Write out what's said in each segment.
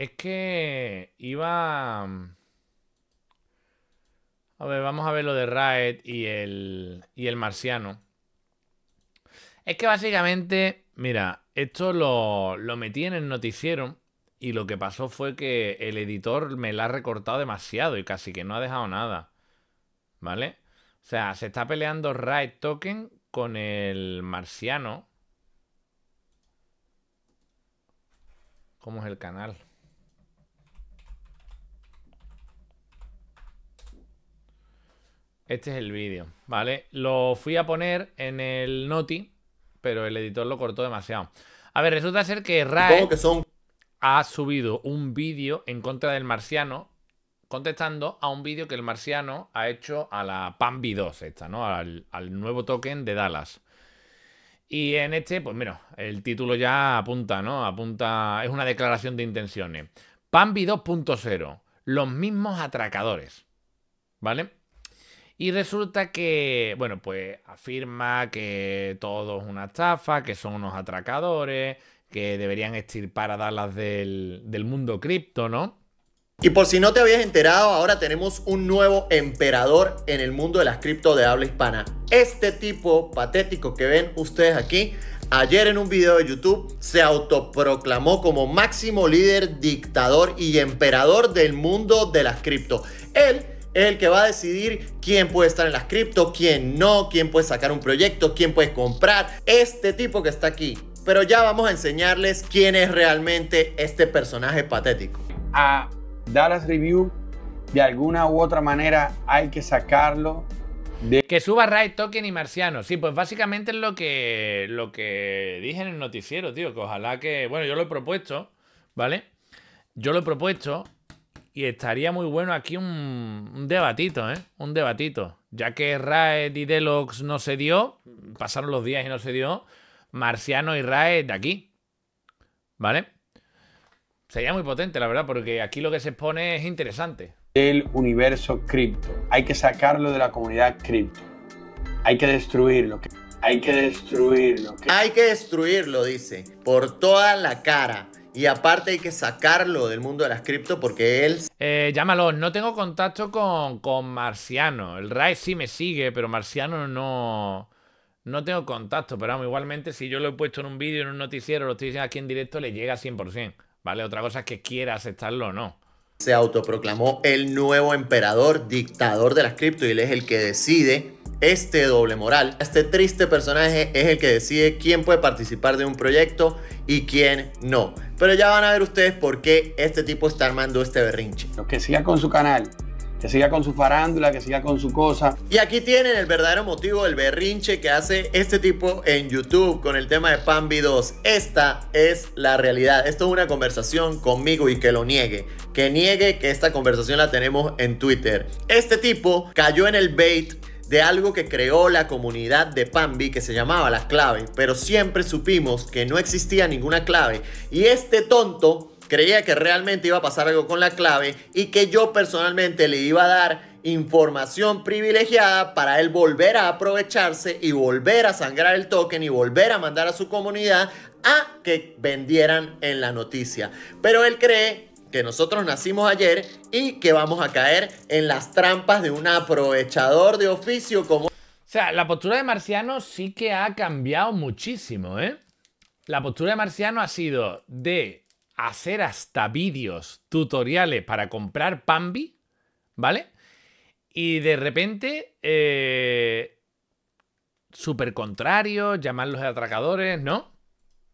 Es que iba... Mm, a ver, vamos a ver lo de Raed y el, y el marciano. Es que básicamente, mira, esto lo, lo metí en el noticiero y lo que pasó fue que el editor me la ha recortado demasiado y casi que no ha dejado nada. ¿Vale? O sea, se está peleando Raid Token con el marciano. ¿Cómo es el canal? Este es el vídeo, ¿vale? Lo fui a poner en el Noti, pero el editor lo cortó demasiado. A ver, resulta ser que Rae ha subido un vídeo en contra del marciano contestando a un vídeo que el marciano ha hecho a la Pambi 2, esta, ¿no? Al, nuevo token de Dallas. Y en este, pues mira, el título ya apunta, ¿no? Apunta, es una declaración de intenciones. Pambi 2.0, los mismos atracadores, ¿vale? Y resulta que, bueno, pues afirma que todo es una estafa, que son unos atracadores, que deberían extirpar a Dalas del, del mundo cripto, ¿no? Y por si no te habías enterado, ahora tenemos un nuevo emperador en el mundo de las cripto de habla hispana. Este tipo patético que ven ustedes aquí, ayer en un video de YouTube se autoproclamó como máximo líder, dictador y emperador del mundo de las cripto. Él es el que va a decidir quién puede estar en las cripto, quién no, quién puede sacar un proyecto, quién puede comprar. Este tipo que está aquí. Pero ya vamos a enseñarles quién es realmente este personaje patético. A Dallas Review, de alguna u otra manera, hay que sacarlo de... Que suba Rai, Token y Marciano. Sí, pues básicamente es lo que, lo que dije en el noticiero, tío. Que ojalá que. Bueno, yo lo he propuesto, ¿vale? Yo lo he propuesto y estaría muy bueno aquí un, debatito, ¿eh? Un debatito. Ya que Raed y Delox no se dio, pasaron los días y no se dio, Marciano y Raed de aquí. ¿Vale? Sería muy potente, la verdad, porque aquí lo que se expone es interesante. El universo cripto. Hay que sacarlo de la comunidad cripto. Hay que destruirlo. Hay que destruirlo. Hay que destruirlo, dice. Por toda la cara. Y aparte hay que sacarlo del mundo de las cripto porque él... Eh, llámalo, no tengo contacto con, Marciano. El RAE sí me sigue, pero Marciano no... No tengo contacto, pero vamos, igualmente si yo lo he puesto en un vídeo, en un noticiero, lo estoy diciendo aquí en directo, le llega 100%. ¿Vale? Otra cosa es que quiera aceptarlo o no se autoproclamó el nuevo emperador, dictador de las cripto, y él es el que decide este doble moral, este triste personaje es el que decide quién puede participar de un proyecto y quién no. Pero ya van a ver ustedes por qué este tipo está armando este berrinche. Que siga con su canal, que siga con su farándula, que siga con su cosa. Y aquí tienen el verdadero motivo del berrinche que hace este tipo en YouTube con el tema de Pambi 2. Esta es la realidad. Esto es una conversación conmigo y que lo niegue. Que niegue que esta conversación la tenemos en Twitter. Este tipo cayó en el bait de algo que creó la comunidad de Panbi que se llamaba La Clave. pero siempre supimos que no existía ninguna clave y este tonto creía que realmente iba a pasar algo con la clave y que yo personalmente le iba a dar información privilegiada para él volver a aprovecharse y volver a sangrar el token y volver a mandar a su comunidad a que vendieran en la noticia. Pero él cree que nosotros nacimos ayer y que vamos a caer en las trampas de un aprovechador de oficio como... O sea, la postura de Marciano sí que ha cambiado muchísimo, ¿eh? La postura de Marciano ha sido de hacer hasta vídeos, tutoriales para comprar Pambi, ¿vale? Y de repente, eh, súper contrario, llamarlos atracadores, ¿no?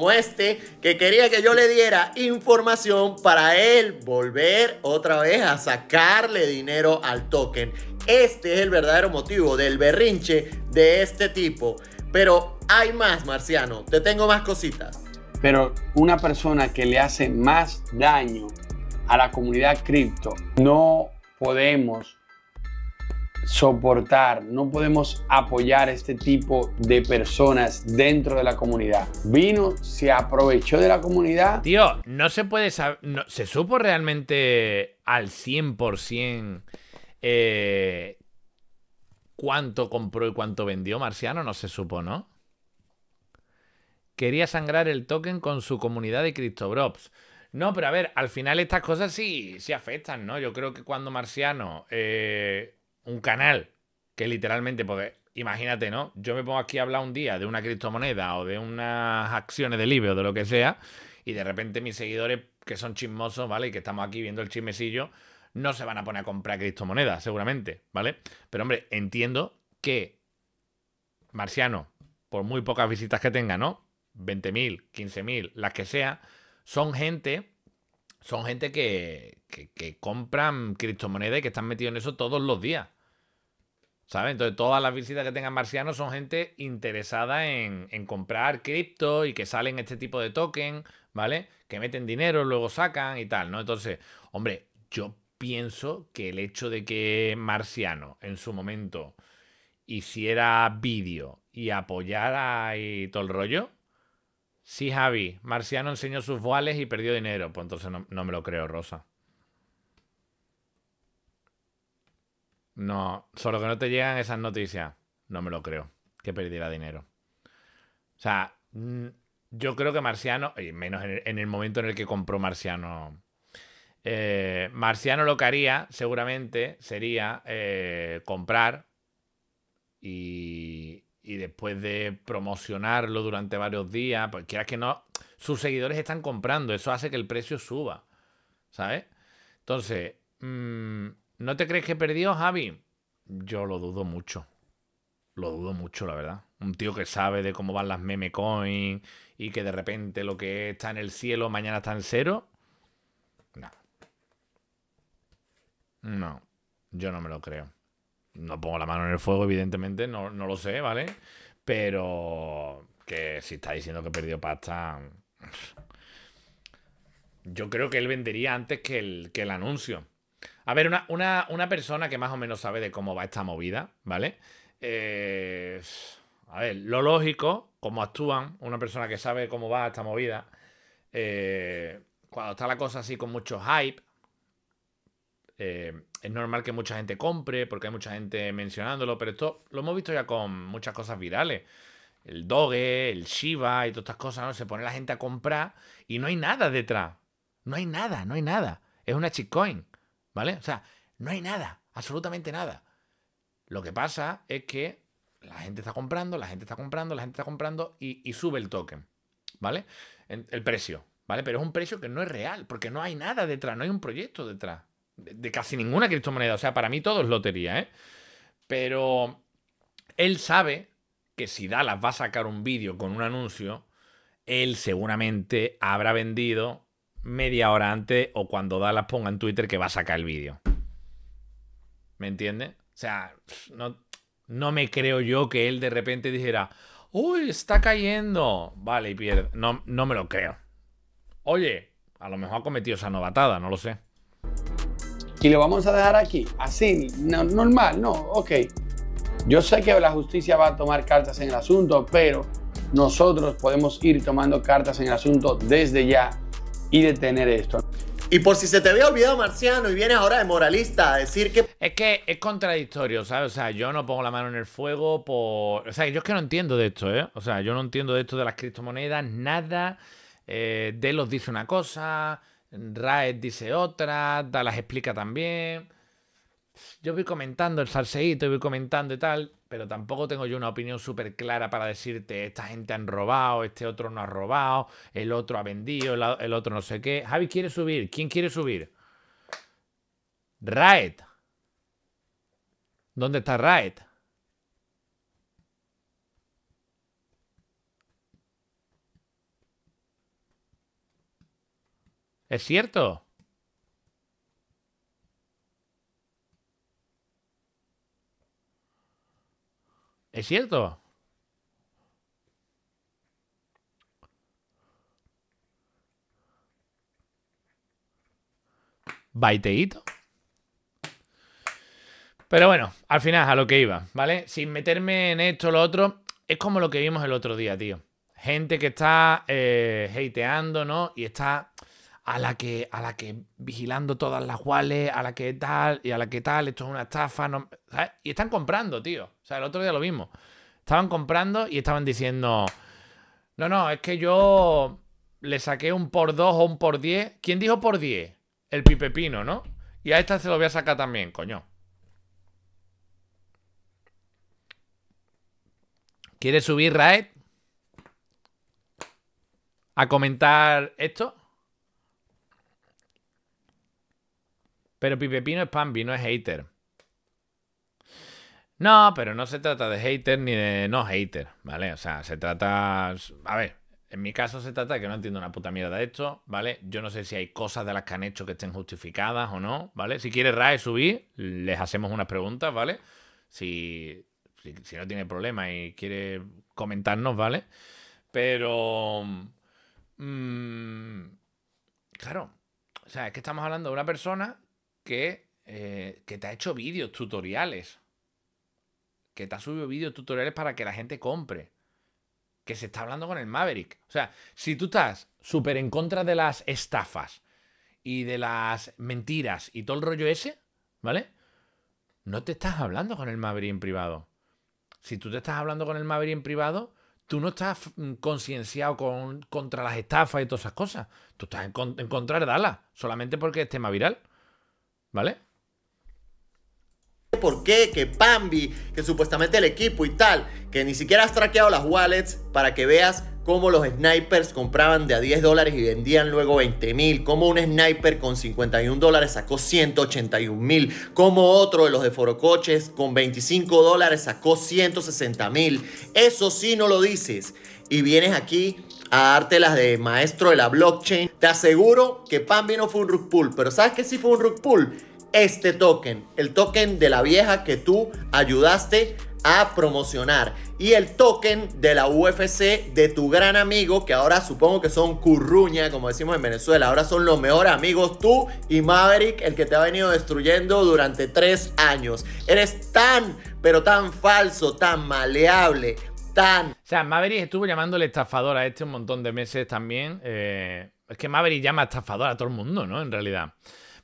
como este que quería que yo le diera información para él volver otra vez a sacarle dinero al token. Este es el verdadero motivo del berrinche de este tipo. Pero hay más, Marciano. Te tengo más cositas. Pero una persona que le hace más daño a la comunidad cripto, no podemos soportar, no podemos apoyar este tipo de personas dentro de la comunidad. Vino, se aprovechó de la comunidad. Tío, no se puede saber, se supo realmente al 100% eh, cuánto compró y cuánto vendió Marciano, no se supo, ¿no? Quería sangrar el token con su comunidad de CryptoBrops. No, pero a ver, al final estas cosas sí, afectan, ¿no? Yo creo que cuando Marciano eh, un canal que literalmente, pues, imagínate, ¿no? Yo me pongo aquí a hablar un día de una criptomoneda o de unas acciones de Libre o de lo que sea, y de repente mis seguidores, que son chismosos, ¿vale? Y que estamos aquí viendo el chismecillo, no se van a poner a comprar criptomonedas, seguramente, ¿vale? Pero hombre, entiendo que Marciano, por muy pocas visitas que tenga, ¿no? 20.000, 15.000, las que sea, son gente son gente que, que, compran criptomonedas y que están metidos en eso todos los días. ¿Sabes? Entonces, todas las visitas que tengan Marciano son gente interesada en, en comprar cripto y que salen este tipo de token, ¿vale? Que meten dinero, luego sacan y tal, ¿no? Entonces, hombre, yo pienso que el hecho de que Marciano en su momento hiciera vídeo y apoyara y todo el rollo, Sí, Javi. Marciano enseñó sus voales y perdió dinero. Pues entonces no, me lo creo, Rosa. No, solo que no te llegan esas noticias. No me lo creo. Que perdiera dinero. O sea, mm, yo creo que Marciano, y menos en el, momento en el que compró Marciano. Eh, Marciano lo que haría, seguramente, sería eh, comprar y, y después de promocionarlo durante varios días, pues quieras que no, sus seguidores están comprando, eso hace que el precio suba, ¿sabes? Entonces, mm, ¿no te crees que perdió Javi? Yo lo dudo mucho, lo dudo mucho, la verdad. Un tío que sabe de cómo van las meme coin y que de repente lo que está en el cielo mañana está en cero. No. No, yo no me lo creo no pongo la mano en el fuego, evidentemente, no, lo sé, ¿vale? Pero que si está diciendo que perdió pasta. Yo creo que él vendería antes que el, que el anuncio. A ver, una, persona que más o menos sabe de cómo va esta movida, ¿vale? Eh, a ver, lo lógico, cómo actúan, una persona que sabe cómo va esta movida, eh, cuando está la cosa así con mucho hype, eh, es normal que mucha gente compre, porque hay mucha gente mencionándolo, pero esto lo hemos visto ya con muchas cosas virales. El Doge, el Shiba y todas estas cosas, ¿no? Se pone la gente a comprar y no hay nada detrás. No hay nada, no hay nada. Es una shitcoin, ¿vale? O sea, no hay nada, absolutamente nada. Lo que pasa es que la gente está comprando, la gente está comprando, la gente está comprando y sube el token, ¿vale? El precio, ¿vale? Pero es un precio que no es real, porque no hay nada detrás, no hay un proyecto detrás de, casi ninguna criptomoneda. O sea, para mí todo es lotería, ¿eh? Pero él sabe que si Dallas va a sacar un vídeo con un anuncio, él seguramente habrá vendido media hora antes o cuando Dallas ponga en Twitter que va a sacar el vídeo. ¿Me entiende O sea, no, no me creo yo que él de repente dijera, uy, está cayendo. Vale, y pierde. No, no me lo creo. Oye, a lo mejor ha cometido esa novatada, no lo sé y lo vamos a dejar aquí, así, normal, no, ok. Yo sé que la justicia va a tomar cartas en el asunto, pero nosotros podemos ir tomando cartas en el asunto desde ya y detener esto. Y por si se te había olvidado Marciano y vienes ahora de moralista a decir que... Es que es contradictorio, ¿sabes? O sea, yo no pongo la mano en el fuego por... O sea, yo es que no entiendo de esto, ¿eh? O sea, yo no entiendo de esto de las criptomonedas, nada. Eh, de los dice una cosa, Raed dice otra, Dalas explica también. Yo voy comentando el salseíto y voy comentando y tal, pero tampoco tengo yo una opinión súper clara para decirte, esta gente han robado, este otro no ha robado, el otro ha vendido, el otro no sé qué. Javi quiere subir, ¿quién quiere subir? Raed. ¿Dónde está Raed? ¿Es cierto? ¿Es cierto? Baiteíto. Pero bueno, al final a lo que iba, ¿vale? Sin meterme en esto o lo otro, es como lo que vimos el otro día, tío. Gente que está eh, hateando, ¿no? Y está a la que, a la que vigilando todas las cuales a la que tal, y a la que tal, esto es una estafa, Y están comprando, tío. O sea, el otro día lo mismo. Estaban comprando y estaban diciendo, no, no, es que yo le saqué un por dos o un por 10. ¿Quién dijo por 10? El pipepino, ¿no? Y a esta se lo voy a sacar también, coño. ¿Quieres subir, Raed? A comentar esto. Pero Pipe Pino es Pambi, no es hater. No, pero no se trata de hater ni de no hater, ¿vale? O sea, se trata. A ver, en mi caso se trata que no entiendo una puta mierda de esto, ¿vale? Yo no sé si hay cosas de las que han hecho que estén justificadas o no, ¿vale? Si quiere RAE subir, les hacemos unas preguntas, ¿vale? Si, si, no tiene problema y quiere comentarnos, ¿vale? Pero... Mm, claro, o sea, es que estamos hablando de una persona eh, que, te ha hecho vídeos tutoriales. Que te ha subido vídeos tutoriales para que la gente compre. Que se está hablando con el Maverick. O sea, si tú estás súper en contra de las estafas y de las mentiras y todo el rollo ese, ¿vale? No te estás hablando con el Maverick en privado. Si tú te estás hablando con el Maverick en privado, tú no estás mm, concienciado con, contra las estafas y todas esas cosas. Tú estás en, contra de Dala, solamente porque es tema viral. ¿Vale? ¿Por qué? Que Pambi, que supuestamente el equipo y tal, que ni siquiera has traqueado las wallets para que veas cómo los snipers compraban de a 10 dólares y vendían luego 20 mil, cómo un sniper con 51 dólares sacó 181 mil, cómo otro de los de Forocoches con 25 dólares sacó 160 mil. Eso sí no lo dices. Y vienes aquí a darte las de maestro de la blockchain. Te aseguro que Pambi no fue un rug pull, pero ¿sabes que sí fue un rug pull? Este token, el token de la vieja que tú ayudaste a promocionar y el token de la UFC de tu gran amigo que ahora supongo que son curruña como decimos en Venezuela ahora son los mejores amigos tú y Maverick el que te ha venido destruyendo durante tres años eres tan pero tan falso tan maleable o sea, Maverick estuvo llamándole estafador a este un montón de meses también. Eh, es que Maverick llama estafador a todo el mundo, ¿no? En realidad.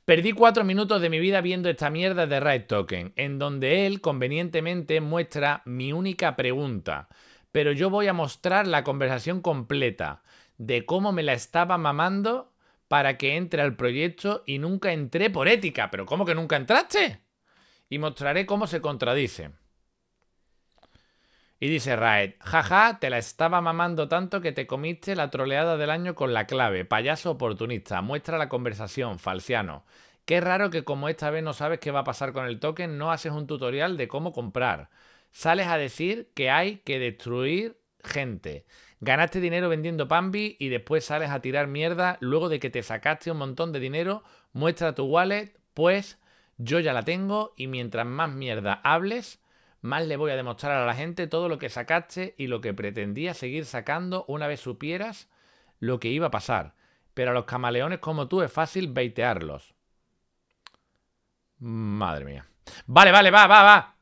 Perdí cuatro minutos de mi vida viendo esta mierda de Red Token, en donde él convenientemente muestra mi única pregunta. Pero yo voy a mostrar la conversación completa de cómo me la estaba mamando para que entre al proyecto y nunca entré por ética. Pero ¿cómo que nunca entraste? Y mostraré cómo se contradice. Y dice Raed, jaja, te la estaba mamando tanto que te comiste la troleada del año con la clave, payaso oportunista, muestra la conversación, falciano. Qué raro que como esta vez no sabes qué va a pasar con el token, no haces un tutorial de cómo comprar. Sales a decir que hay que destruir gente. Ganaste dinero vendiendo Pambi y después sales a tirar mierda luego de que te sacaste un montón de dinero, muestra tu wallet, pues yo ya la tengo y mientras más mierda hables, más le voy a demostrar a la gente todo lo que sacaste y lo que pretendía seguir sacando una vez supieras lo que iba a pasar. Pero a los camaleones como tú es fácil baitearlos. Madre mía. Vale, vale, va, va, va.